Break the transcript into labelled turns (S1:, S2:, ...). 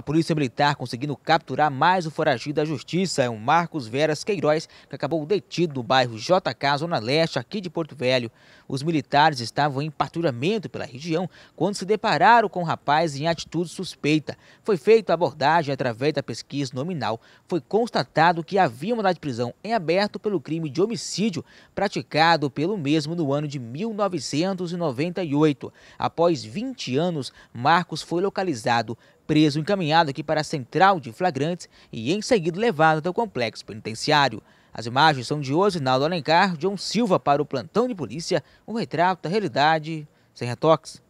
S1: A Polícia Militar conseguindo capturar mais o foragido da Justiça, é um Marcos Veras Queiroz, que acabou detido no bairro JK, Zona Leste, aqui de Porto Velho. Os militares estavam em patrulhamento pela região quando se depararam com o um rapaz em atitude suspeita. Foi feita a abordagem através da pesquisa nominal. Foi constatado que havia uma de prisão em aberto pelo crime de homicídio praticado pelo mesmo no ano de 1998. Após 20 anos, Marcos foi localizado preso, encaminhado aqui para a central de flagrantes e em seguida levado até o complexo penitenciário. As imagens são de Osinaldo Alencar, John Silva para o plantão de polícia, um retrato da realidade sem retoques.